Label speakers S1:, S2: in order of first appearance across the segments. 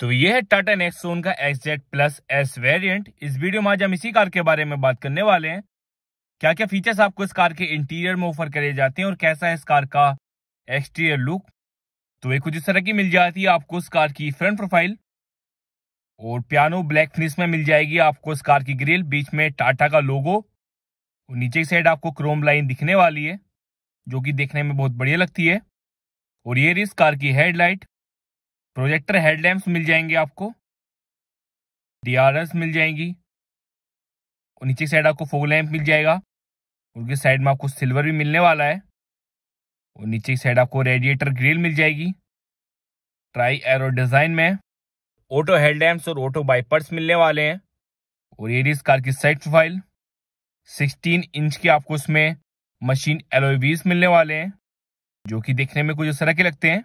S1: तो ये है टाटा नेक्सोन का एक्सजेट प्लस एस वेरियंट इस वीडियो में आज हम इसी कार के बारे में बात करने वाले हैं क्या क्या फीचर्स आपको इस कार के इंटीरियर में ऑफर करे जाते हैं और कैसा है इस कार का एक्सटीरियर लुक तो ये कुछ इस तरह की मिल जाती है आपको इस कार की फ्रंट प्रोफाइल और पियानो ब्लैक फिनिश में मिल जाएगी आपको इस कार की ग्रिल बीच में टाटा का लोगो और नीचे की साइड आपको क्रोम लाइन दिखने वाली है जो कि देखने में बहुत बढ़िया लगती है और ये रही इस कार की हेडलाइट प्रोजेक्टर हेडलैम्प मिल जाएंगे आपको डीआरएस मिल जाएंगी और नीचे की साइड आपको फोग लैम्प मिल जाएगा उनकी साइड में आपको सिल्वर भी मिलने वाला है और नीचे की साइड आपको रेडिएटर ग्रिल मिल जाएगी ट्राई एरो डिज़ाइन में ऑटो हेडलैम्प और ऑटो बाइपर्स मिलने वाले हैं और ये रही इस कार की साइड प्रोफाइल 16 इंच की आपको इसमें मशीन एलोवीज मिलने वाले हैं जो कि देखने में कुछ इस तरह के लगते हैं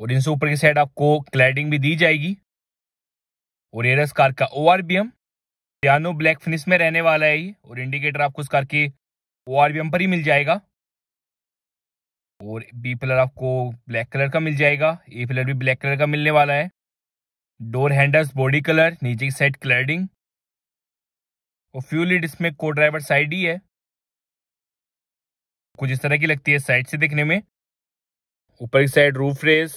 S1: और इनसे ऊपर की साइड आपको क्लैडिंग भी दी जाएगी और एरस कार का O R V M piano black finish में रहने वाला है ये और इंडिकेटर आपको इस कार के ओ आर बी एम पर ही मिल जाएगा और बी पिलर आपको ब्लैक कलर का मिल जाएगा ए पिलर भी ब्लैक कलर का मिलने वाला है डोर हैंडल्स बॉडी कलर नीचे की साइड क्लैडिंग और फ्यूल इसमें को ड्राइवर साइड ही है कुछ इस तरह की लगती है साइड से देखने में ऊपर की साइड रूफ रेस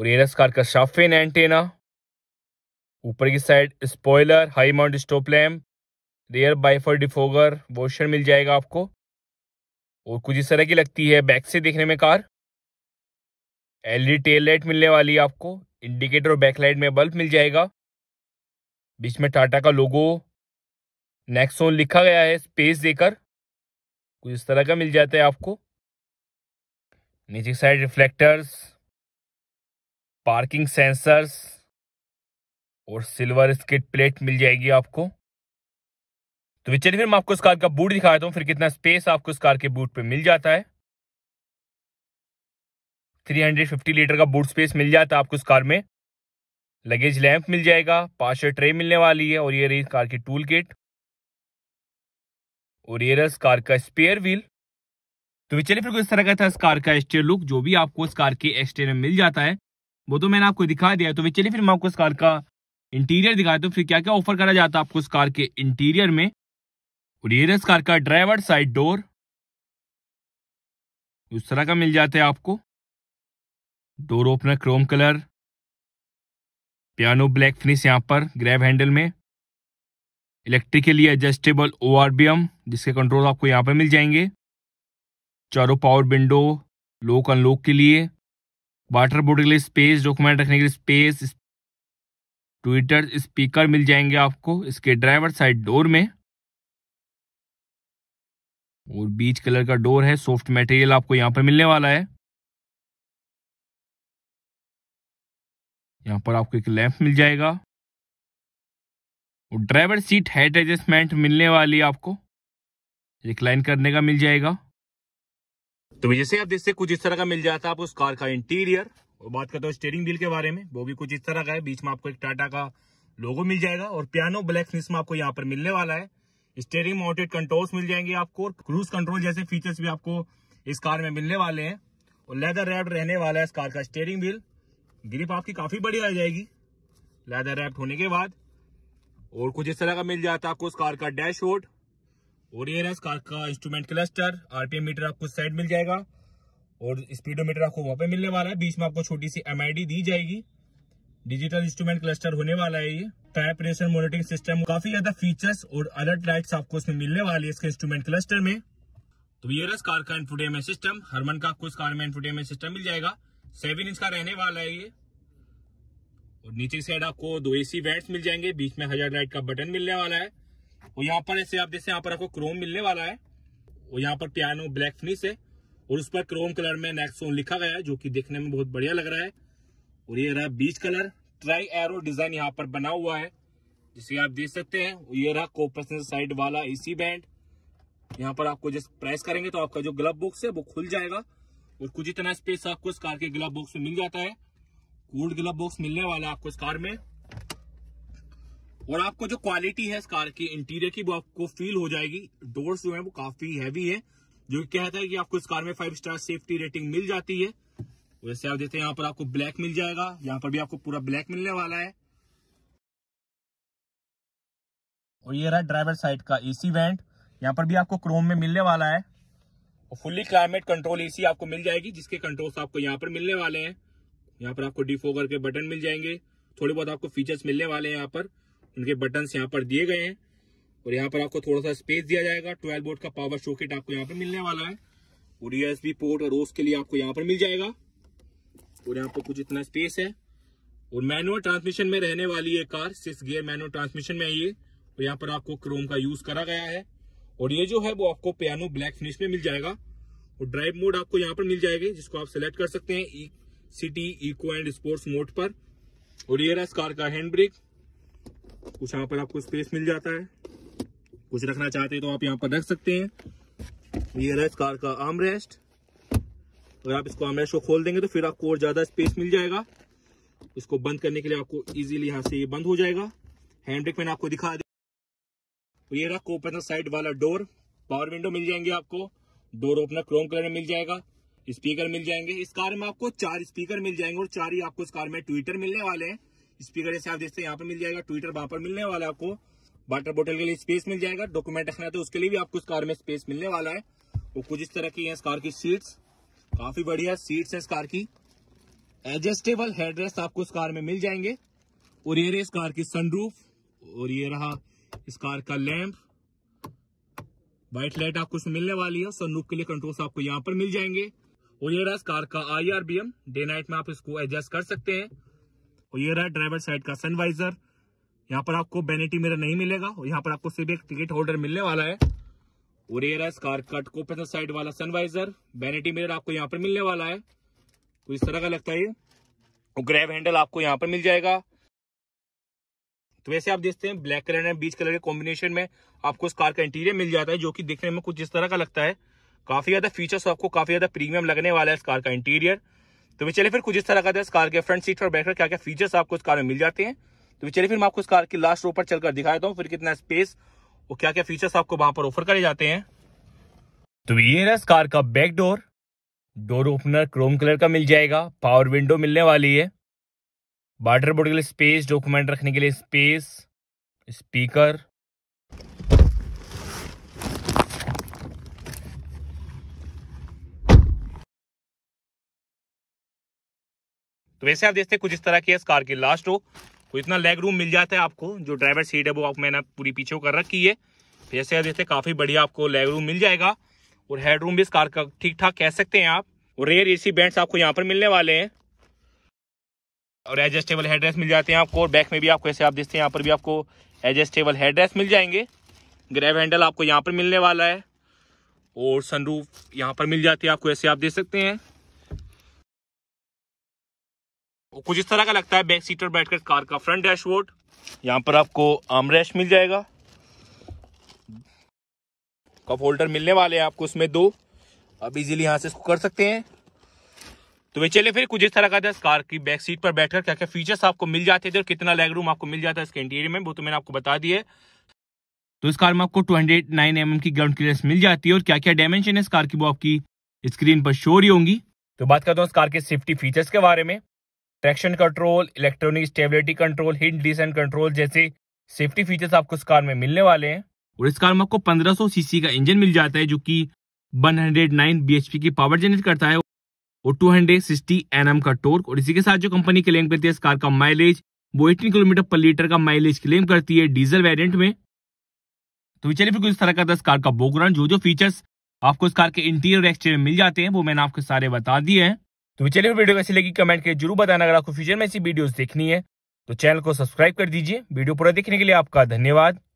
S1: और कार का शाफिन एंटेना ऊपर की side spoiler high mount stop lamp rear wiper defogger washer मिल जाएगा आपको और कुछ इस तरह की लगती है बैक से देखने में कार एलईडी टेल लाइट मिलने वाली है आपको इंडिकेटर और बैकलाइट में बल्ब मिल जाएगा बीच में टाटा का लोगो नेक्सोन लिखा गया है स्पेस देकर कुछ इस तरह का मिल जाता है आपको म्यूजिक साइड रिफ्लेक्टर्स पार्किंग सेंसर्स और सिल्वर स्किट प्लेट मिल जाएगी आपको तो चलिए फिर मैं आपको इस कार का बूट दिखा देता हूँ फिर कितना स्पेस आपको इस कार के बूट पे मिल जाता है 350 लीटर का बूट स्पेस मिल जाता है आपको इस कार में लगेज लैंप मिल जाएगा पाँच ट्रे मिलने वाली है और ये रही कार की टूल किट और ये रस कार का स्पेयर व्हील तो चलिए फिर इस तरह का था इस कार का एक्सटेयर लुक जो भी आपको इस कार के एक्सटेयर में मिल जाता है वो तो मैंने आपको दिखा दिया तो चलिए फिर मैं आपको इस कार का इंटीरियर दिखाया तो फिर क्या क्या ऑफर करा जाता है आपको इस कार के इंटीरियर में और ये इस कार का ड्राइवर साइड डोर उस तरह का मिल जाता है आपको door opener chrome colour piano black finish यहाँ पर ग्रैब हैंडल में इलेक्ट्रिकली एडजस्टेबल ओ जिसके कंट्रोल आपको यहाँ पर मिल जाएंगे चारों पावर विंडो लॉक अनलॉक के लिए वाटर बोर्ड के लिए स्पेस डॉक्यूमेंट रखने के लिए स्पेस ट्विटर स्पीकर मिल जाएंगे आपको इसके ड्राइवर साइड डोर में और बीच कलर का डोर है सॉफ्ट मटेरियल आपको यहाँ पर मिलने वाला है यहाँ पर आपको एक लैंप मिल जाएगा और ड्राइवर सीट हेड एडजस्टमेंट मिलने वाली आपको रिक्लाइन करने का मिल जाएगा तो जैसे आप सकते कुछ इस तरह का मिल जाता है आपको उस कार का इंटीरियर और बात करता हूँ स्टेयरिंग व्हील के बारे में वो भी कुछ इस तरह का है बीच में आपको एक टाटा का लोगो मिल जाएगा और पियानो ब्लैक फिनिश में आपको यहाँ पर मिलने वाला है स्टेयरिंग माउंटेड कंट्रोल्स मिल जाएंगे आपको क्रूज कंट्रोल जैसे फीचर्स भी आपको इस कार में मिलने वाले हैं और लेदर रैप रहने वाला है इस कार का स्टेयरिंग व्हील ग्रिप आपकी काफी बढ़िया आ जाएगी लेदर रैप होने के बाद और कुछ इस तरह का मिल जाता है आपको उस कार का डैशबोर्ड और ये रहा कार का इंस्ट्रूमेंट क्लस्टर आरपीएम मीटर आपको साइड मिल जाएगा और स्पीडोमीटर आपको वहां पे मिलने वाला है बीच में आपको छोटी सी एमआईडी दी जाएगी डिजिटल इंस्ट्रूमेंट क्लस्टर होने वाला है ये टायर प्रेशर मॉनिटरिंग सिस्टम काफी ज्यादा फीचर्स और अलर्ट लाइट्स आपको इसमें मिलने वाली है इसके इंस्ट्रूमेंट क्लस्टर में तो ये रस कार का इन्फोटेनमेंट सिस्टम हरमन का आपको इस कार में इन्फोटेनमेंट सिस्टम मिल जाएगा सेवन इंच का रहने वाला है ये और नीचे साइड आपको दो एसी वेट्स मिल जाएंगे बीच में हजार लाइट का बटन मिलने वाला है और यहाँ पर ऐसे आप जैसे यहाँ पर आपको क्रोम मिलने वाला है और यहाँ पर पियानो ब्लैक फिनिश है और उस पर क्रोम कलर में नेक्सोन लिखा गया है जो कि देखने में बहुत बढ़िया लग रहा है और ये रहा beige colour tri arrow design यहाँ पर बना हुआ है जिसे आप देख सकते हैं ये रहा कोपर साइड वाला एसी बैंड यहाँ पर आपको जैसे प्रेस करेंगे तो आपका जो ग्लब बॉक्स है वो खुल जाएगा और कुछ इतना स्पेस आपको इस कार के ग्लब बॉक्स में मिल जाता है कोल्ड ग्लब बॉक्स मिलने वाला है आपको इस कार में और आपको जो क्वालिटी है इस कार की इंटीरियर की वो आपको फील हो जाएगी डोर्स जो है वो काफी हैवी है जो कहता है कि आपको इस कार में फाइव स्टार सेफ्टी रेटिंग मिल जाती है वैसे आप देते हैं यहाँ पर आपको ब्लैक मिल जाएगा यहाँ पर भी आपको पूरा ब्लैक मिलने वाला है और ये रहा ड्राइवर साइड का एसी वेंट यहाँ पर भी आपको क्रोम में मिलने वाला है और फुल्ली क्लाइमेट कंट्रोल एसी आपको मिल जाएगी जिसके कंट्रोल्स आपको यहाँ पर मिलने वाले हैं यहाँ पर आपको डिफोगर के बटन मिल जाएंगे थोड़े बहुत आपको फीचर्स मिलने वाले हैं यहाँ पर उनके बटन यहाँ पर दिए गए हैं और यहाँ पर आपको थोड़ा सा स्पेस दिया जाएगा ट्वेल्व बोर्ड का पावर शोकेट आपको यहाँ पर मिलने वाला है और यूएसबी पोर्ट और रोस के लिए आपको यहाँ पर मिल जाएगा और यहाँ पर कुछ इतना स्पेस है और मैनुअल ट्रांसमिशन में रहने वाली ये car six gear manual transmission में है ये और यहाँ पर आपको क्रोम का यूज करा गया है और ये जो है वो आपको पियानो ब्लैक फिनिश में मिल जाएगा और ड्राइव मोड आपको यहाँ पर मिल जाएगी जिसको आप सिलेक्ट कर सकते हैं city eco and sports mode पर और ये रहा इस कार का हैंड ब्रेक कुछ यहाँ पर आपको स्पेस मिल जाता है कुछ रखना चाहते हैं तो आप यहाँ पर रख सकते हैं ये रहा इस कार का आर्म रेस्ट अगर आप इसको आर्म रेस्ट को खोल देंगे तो फिर आपको और ज़्यादा स्पेस मिल जाएगा इसको बंद करने के लिए आपको इजीली यहाँ से ये बंद हो जाएगा हैंड ब्रेक मैंने आपको दिखा दिया तो ये रहा कोपनर साइड वाला डोर पावर विंडो मिल जाएंगे आपको डोर ओपनर क्रोम कलर में मिल जाएगा स्पीकर मिल जाएंगे इस कार में आपको चार स्पीकर मिल जाएंगे और चार ही आपको इस कार में ट्विटर मिलने वाले हैं स्पीकर जैसे आप देखते हैं यहाँ पर मिल जाएगा ट्विटर वहां पर मिलने वाला है आपको वाटर बोटल के लिए स्पेस मिल जाएगा डॉक्यूमेंट रखना है तो उसके लिए भी आपको इस कार में स्पेस मिलने वाला है और कुछ इस तरह की है इस कार की सीट्स काफी बढ़िया सीट्स है इस कार की एडजस्टेबल हेडरेस्ट आपको इस कार में मिल जाएंगे और ये रहे इस कार की सनरूफ और ये रहा इस कार का लैंप व्हाइट लाइट आपको इसमें मिलने वाली है सनरूफ के लिए कंट्रोल्स आपको यहाँ पर मिल जाएंगे और ये रहा इस कार का I R V M day night में आप इसको एडजस्ट कर सकते हैं और ये रहा ड्राइवर साइड का सनवाइजर यहाँ पर आपको बेनेटी मेरा नहीं मिलेगा और यहाँ पर आपको सिर्फ एक टिकट होल्डर मिलने वाला है और ये रहा स्कार कट को साइड वाला सनवाइजर बेनेटी मिरर आपको यहाँ पर मिलने वाला है तो इस तरह का लगता है और ग्रैब हैंडल आपको यहाँ पर मिल जाएगा तो वैसे आप देखते हैं black colour and beige colour के कॉम्बिनेशन में आपको इस कार का इंटीरियर मिल जाता है जो कि देखने में कुछ इस तरह का लगता है काफी ज्यादा फीचर्स आपको काफी ज्यादा प्रीमियम लगने वाला है इस कार का इंटीरियर तो चलिए फिर कुछ इस तरह का इस कार के फ्रंट सीट और बैठकर क्या क्या फीचर्स आपको इस कार में मिल जाते हैं तो चलिए फिर मैं आपको इस कार की लास्ट रो पर चलकर दिखा देता हूँ फिर कितना स्पेस और क्या क्या फीचर्स आपको वहां पर ऑफर करे जाते हैं तो ये रहा इस कार का back door door opener chrome colour का मिल जाएगा पावर विंडो मिलने वाली है वाटर बोर्ड के लिए स्पेस डॉक्यूमेंट रखने के लिए स्पेस स्पीकर तो वैसे आप देखते हैं कुछ इस तरह की है कार की लास्ट रो तो इतना लेग रूम मिल जाता है आपको जो ड्राइवर सीट है वो आप मैंने पूरी पीछे कर रखी है वैसे तो आप देखते काफ़ी बढ़िया आपको लेग रूम मिल जाएगा और हेड रूम भी इस कार का ठीक ठाक कह सकते हैं आप और रेयर ए सी आपको यहाँ पर मिलने वाले हैं और एडजस्टेबल हेड्रेस मिल जाते हैं आपको और बैक में भी आपको ऐसे आप देखते हैं यहाँ पर भी आपको एडजस्टेबल हेड्रेस मिल जाएंगे ग्रैब हैंडल आपको यहाँ पर मिलने वाला है और सनरूफ यहाँ पर मिल जाती है आपको ऐसे आप देख सकते हैं कुछ इस तरह का लगता है बैक सीट पर बैठकर कार का फ्रंट डैशबोर्ड यहाँ पर आपको आमरेस्ट मिल जाएगा कप होल्डर मिलने वाले हैं आपको उसमें दो आप इजीली यहाँ से इसको कर सकते हैं तो वे चले फिर कुछ इस तरह का था कार की बैक सीट पर बैठकर क्या क्या फीचर्स आपको मिल जाते थे और कितना लेग रूम आपको मिल जाता है इसके इंटीरियर में वो तो मैंने आपको बता दिए तो इस कार में आपको ट्वेंटी एट नाइन एम की ग्राउंड क्लियरेंस मिल जाती है और क्या क्या डायमेंशन है इस कार की वो आपकी स्क्रीन पर शोर ही होंगी तो बात करता हूँ इस कार के सेफ्टी फीचर्स के बारे में traction control electronic stability control hill descent control जैसे सेफ्टी फीचर्स आपको इस कार में मिलने वाले हैं और इस कार में आपको 1500 सीसी का इंजन मिल जाता है जो कि 109 बीएचपी की पावर जनरेट करता है और 260 हंड्रेड का टोर्क और इसी के साथ जो कंपनी क्लेम करती है इस कार का माइलेज वो एटीन किलोमीटर पर लीटर का माइलेज क्लेम करती है डीजल वेरियंट में तो चलिए फिर कुछ तरह का था इस कार का बोग्राउंड जो जो फीचर्स आपको इस कार के इंटीरियर एक्सटीरियर मिल जाते हैं वो मैंने आपको सारे बता दिए हैं तो चलिए वीडियो कैसी लगी कमेंट करके जरूर बताना अगर आपको फ्यूचर में ऐसी वीडियोस देखनी है तो चैनल को सब्सक्राइब कर दीजिए वीडियो पूरा देखने के लिए आपका धन्यवाद